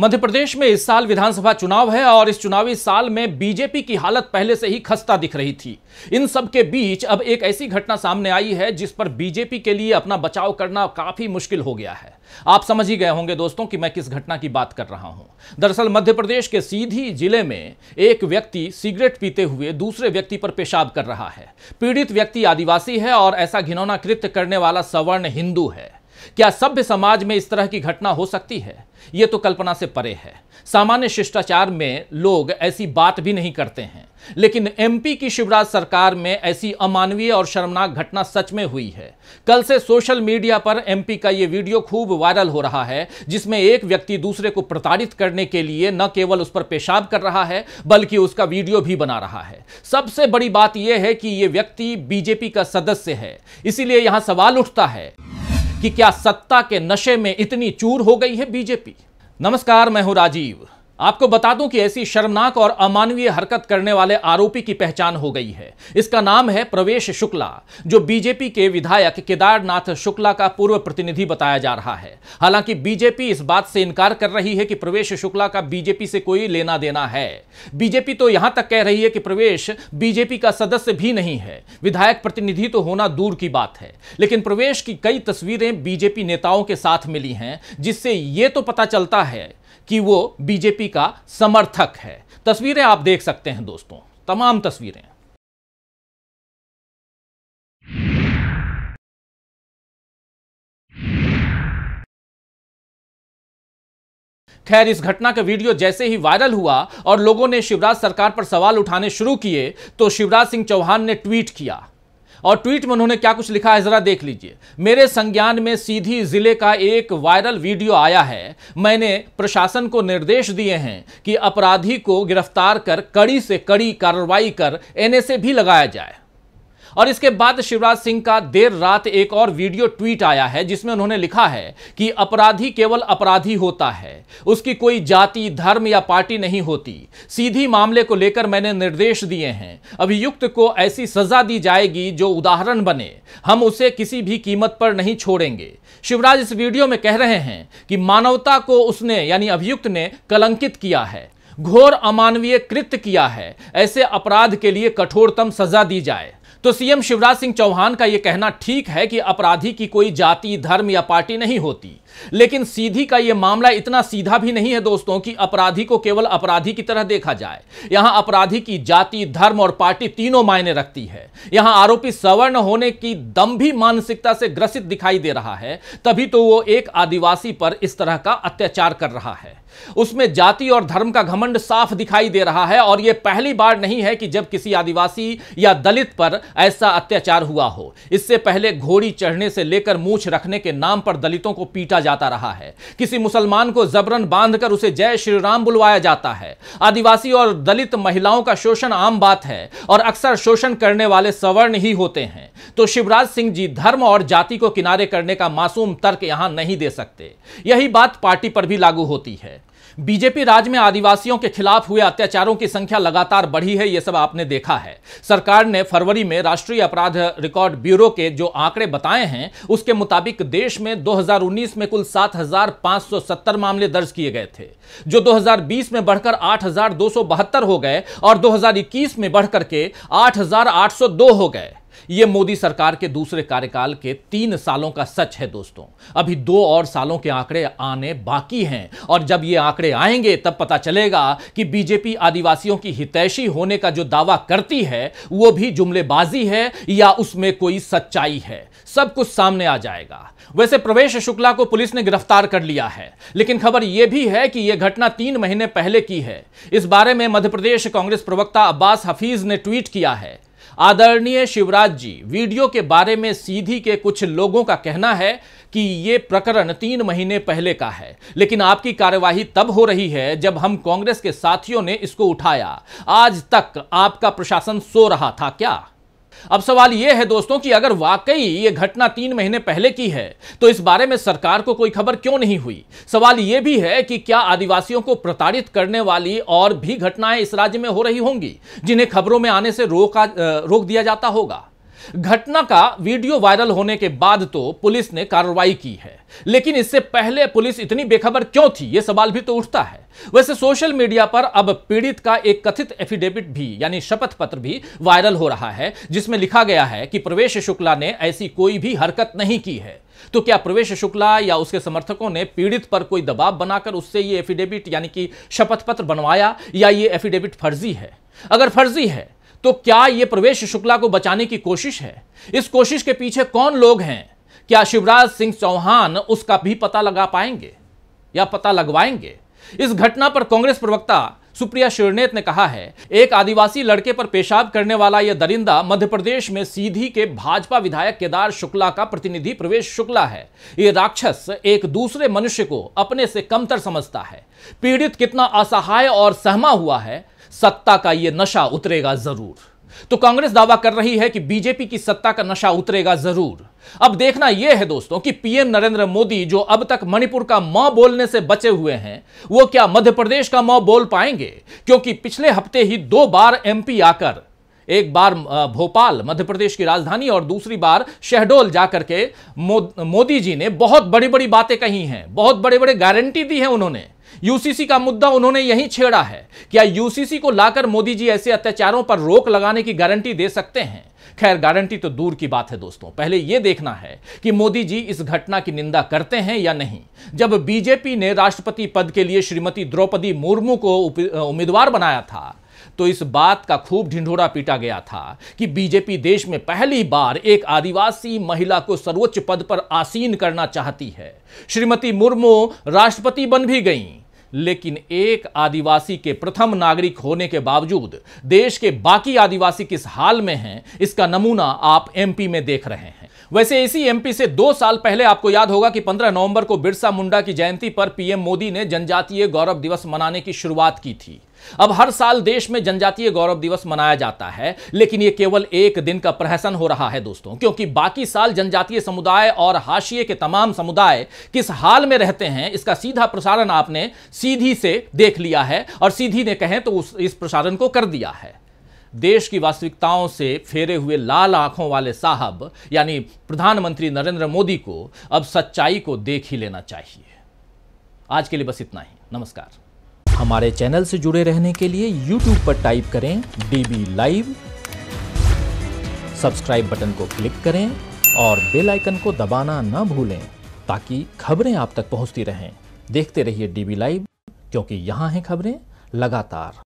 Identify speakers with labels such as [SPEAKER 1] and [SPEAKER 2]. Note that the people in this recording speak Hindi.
[SPEAKER 1] मध्य प्रदेश में इस साल विधानसभा चुनाव है और इस चुनावी साल में बीजेपी की हालत पहले से ही खस्ता दिख रही थी इन सब के बीच अब एक ऐसी घटना सामने आई है जिस पर बीजेपी के लिए अपना बचाव करना काफी मुश्किल हो गया है आप समझ ही गए होंगे दोस्तों कि मैं किस घटना की बात कर रहा हूं दरअसल मध्य प्रदेश के सीधी जिले में एक व्यक्ति सिगरेट पीते हुए दूसरे व्यक्ति पर पेशाब कर रहा है पीड़ित व्यक्ति आदिवासी है और ऐसा घिनौना कृत्य करने वाला सवर्ण हिंदू है क्या सभ्य समाज में इस तरह की घटना हो सकती है यह तो कल्पना से परे है सामान्य शिष्टाचार में लोग ऐसी बात भी नहीं करते हैं लेकिन एमपी की शिवराज सरकार में ऐसी अमानवीय और शर्मनाक घटना सच में हुई है कल से सोशल मीडिया पर एमपी का यह वीडियो खूब वायरल हो रहा है जिसमें एक व्यक्ति दूसरे को प्रताड़ित करने के लिए न केवल उस पर पेशाब कर रहा है बल्कि उसका वीडियो भी बना रहा है सबसे बड़ी बात यह है कि यह व्यक्ति बीजेपी का सदस्य है इसीलिए यहां सवाल उठता है कि क्या सत्ता के नशे में इतनी चूर हो गई है बीजेपी नमस्कार मैं हूं राजीव आपको बता दूं कि ऐसी शर्मनाक और अमानवीय हरकत करने वाले आरोपी की पहचान हो गई है इसका नाम है प्रवेश शुक्ला जो बीजेपी के विधायक केदारनाथ शुक्ला का पूर्व प्रतिनिधि बताया जा रहा है हालांकि बीजेपी इस बात से इनकार कर रही है कि प्रवेश शुक्ला का बीजेपी से कोई लेना देना है बीजेपी तो यहां तक कह रही है कि प्रवेश बीजेपी का सदस्य भी नहीं है विधायक प्रतिनिधि तो होना दूर की बात है लेकिन प्रवेश की कई तस्वीरें बीजेपी नेताओं के साथ मिली हैं जिससे ये तो पता चलता है कि वो बीजेपी का समर्थक है तस्वीरें आप देख सकते हैं दोस्तों तमाम तस्वीरें खैर इस घटना का वीडियो जैसे ही वायरल हुआ और लोगों ने शिवराज सरकार पर सवाल उठाने शुरू किए तो शिवराज सिंह चौहान ने ट्वीट किया और ट्वीट में उन्होंने क्या कुछ लिखा है जरा देख लीजिए मेरे संज्ञान में सीधी जिले का एक वायरल वीडियो आया है मैंने प्रशासन को निर्देश दिए हैं कि अपराधी को गिरफ्तार कर कड़ी से कड़ी कार्रवाई कर एनएसए भी लगाया जाए और इसके बाद शिवराज सिंह का देर रात एक और वीडियो ट्वीट आया है जिसमें उन्होंने लिखा है कि अपराधी केवल अपराधी होता है उसकी कोई जाति धर्म या पार्टी नहीं होती सीधी मामले को लेकर मैंने निर्देश दिए हैं अभियुक्त को ऐसी सजा दी जाएगी जो उदाहरण बने हम उसे किसी भी कीमत पर नहीं छोड़ेंगे शिवराज इस वीडियो में कह रहे हैं कि मानवता को उसने यानी अभियुक्त ने कलंकित किया है घोर अमानवीय कृत्य किया है ऐसे अपराध के लिए कठोरतम सजा दी जाए तो सीएम शिवराज सिंह चौहान का यह कहना ठीक है कि अपराधी की कोई जाति धर्म या पार्टी नहीं होती लेकिन सीधी का यह मामला इतना सीधा भी नहीं है दोस्तों कि अपराधी को केवल अपराधी की तरह देखा जाए यहां अपराधी की जाति धर्म और पार्टी तीनों मायने रखती है यहां आरोपी सवर्ण होने की दम भी मानसिकता से ग्रसित दिखाई दे रहा है तभी तो वो एक आदिवासी पर इस तरह का अत्याचार कर रहा है उसमें जाति और धर्म का घमंड साफ दिखाई दे रहा है और यह पहली बार नहीं है कि जब किसी आदिवासी या दलित पर ऐसा अत्याचार हुआ हो इससे पहले घोड़ी चढ़ने से लेकर मूछ रखने के नाम पर दलितों को पीटा जाता रहा है किसी मुसलमान को जबरन बांधकर उसे जय श्री राम बुलवाया जाता है आदिवासी और दलित महिलाओं का शोषण आम बात है और अक्सर शोषण करने वाले सवर्ण ही होते हैं तो शिवराज सिंह जी धर्म और जाति को किनारे करने का मासूम तर्क यहां नहीं दे सकते यही बात पार्टी पर भी लागू होती है बीजेपी राज्य में आदिवासियों के खिलाफ हुए अत्याचारों की संख्या लगातार बढ़ी है ये सब आपने देखा है सरकार ने फरवरी में राष्ट्रीय अपराध रिकॉर्ड ब्यूरो के जो आंकड़े बताए हैं उसके मुताबिक देश में 2019 में कुल 7,570 मामले दर्ज किए गए थे जो 2020 में बढ़कर आठ हो गए और दो में बढ़कर के आठ हो गए यह मोदी सरकार के दूसरे कार्यकाल के तीन सालों का सच है दोस्तों अभी दो और सालों के आंकड़े आने बाकी हैं और जब ये आंकड़े आएंगे तब पता चलेगा कि बीजेपी आदिवासियों की हितैषी होने का जो दावा करती है वो भी जुमलेबाजी है या उसमें कोई सच्चाई है सब कुछ सामने आ जाएगा वैसे प्रवेश शुक्ला को पुलिस ने गिरफ्तार कर लिया है लेकिन खबर यह भी है कि यह घटना तीन महीने पहले की है इस बारे में मध्यप्रदेश कांग्रेस प्रवक्ता अब्बास हफीज ने ट्वीट किया है आदरणीय शिवराज जी वीडियो के बारे में सीधी के कुछ लोगों का कहना है कि ये प्रकरण तीन महीने पहले का है लेकिन आपकी कार्यवाही तब हो रही है जब हम कांग्रेस के साथियों ने इसको उठाया आज तक आपका प्रशासन सो रहा था क्या अब सवाल यह है दोस्तों कि अगर वाकई ये घटना तीन महीने पहले की है तो इस बारे में सरकार को कोई खबर क्यों नहीं हुई सवाल यह भी है कि क्या आदिवासियों को प्रताड़ित करने वाली और भी घटनाएं इस राज्य में हो रही होंगी जिन्हें खबरों में आने से रोका रोक दिया जाता होगा घटना का वीडियो वायरल होने के बाद तो पुलिस ने कार्रवाई की है लेकिन इससे पहले पुलिस इतनी बेखबर क्यों थी यह सवाल भी तो उठता है वैसे सोशल मीडिया पर अब पीड़ित का एक कथित एफिडेविट भी यानी शपथ पत्र भी वायरल हो रहा है जिसमें लिखा गया है कि प्रवेश शुक्ला ने ऐसी कोई भी हरकत नहीं की है तो क्या प्रवेश शुक्ला या उसके समर्थकों ने पीड़ित पर कोई दबाव बनाकर उससे यह एफिडेविट यानी कि शपथ पत्र बनवाया या ये एफिडेविट फर्जी है अगर फर्जी है तो क्या यह प्रवेश शुक्ला को बचाने की कोशिश है इस कोशिश के पीछे कौन लोग हैं क्या शिवराज सिंह चौहान उसका भी पता लगा पाएंगे या पता लगवाएंगे इस घटना पर कांग्रेस प्रवक्ता सुप्रिया शिरनेत ने कहा है एक आदिवासी लड़के पर पेशाब करने वाला यह दरिंदा मध्य प्रदेश में सीधी के भाजपा विधायक केदार शुक्ला का प्रतिनिधि प्रवेश शुक्ला है यह राक्षस एक दूसरे मनुष्य को अपने से कमतर समझता है पीड़ित कितना असहाय और सहमा हुआ है सत्ता का यह नशा उतरेगा जरूर तो कांग्रेस दावा कर रही है कि बीजेपी की सत्ता का नशा उतरेगा जरूर अब देखना यह है दोस्तों कि पीएम नरेंद्र मोदी जो अब तक मणिपुर का मौ बोलने से बचे हुए हैं वो क्या मध्य प्रदेश का मौ बोल पाएंगे क्योंकि पिछले हफ्ते ही दो बार एमपी आकर एक बार भोपाल मध्य प्रदेश की राजधानी और दूसरी बार शहडोल जाकर के मोदी जी ने बहुत बड़ी बड़ी बातें कही हैं बहुत बड़े बड़े गारंटी दी है उन्होंने यूसीसी का मुद्दा उन्होंने यही छेड़ा है क्या यूसीसी को लाकर मोदी जी ऐसे अत्याचारों पर रोक लगाने की गारंटी दे सकते हैं खैर गारंटी तो दूर की बात है दोस्तों पहले यह देखना है कि मोदी जी इस घटना की निंदा करते हैं या नहीं जब बीजेपी ने राष्ट्रपति पद के लिए श्रीमती द्रौपदी मुर्मू को उम्मीदवार बनाया था तो इस बात का खूब ढिंढोरा पीटा गया था कि बीजेपी देश में पहली बार एक आदिवासी महिला को सर्वोच्च पद पर आसीन करना चाहती है श्रीमती मुर्मू राष्ट्रपति बन भी गई लेकिन एक आदिवासी के प्रथम नागरिक होने के बावजूद देश के बाकी आदिवासी किस हाल में हैं इसका नमूना आप एमपी में देख रहे हैं वैसे इसी एमपी से दो साल पहले आपको याद होगा कि 15 नवंबर को बिरसा मुंडा की जयंती पर पीएम मोदी ने जनजातीय गौरव दिवस मनाने की शुरुआत की थी अब हर साल देश में जनजातीय गौरव दिवस मनाया जाता है लेकिन यह केवल एक दिन का प्रहसन हो रहा है दोस्तों क्योंकि बाकी साल जनजातीय समुदाय और हाशिए के तमाम समुदाय किस हाल में रहते हैं इसका सीधा प्रसारण आपने सीधी से देख लिया है और सीधी ने कहें तो उस इस प्रसारण को कर दिया है देश की वास्तविकताओं से फेरे हुए लाल आंखों वाले साहब यानी प्रधानमंत्री नरेंद्र मोदी को अब सच्चाई को देख ही लेना चाहिए आज के लिए बस इतना ही नमस्कार हमारे चैनल से जुड़े रहने के लिए YouTube पर टाइप करें डीबी लाइव सब्सक्राइब बटन को क्लिक करें और बेल आइकन को दबाना ना भूलें ताकि खबरें आप तक पहुंचती रहें देखते रहिए डीबी लाइव क्योंकि यहाँ हैं खबरें लगातार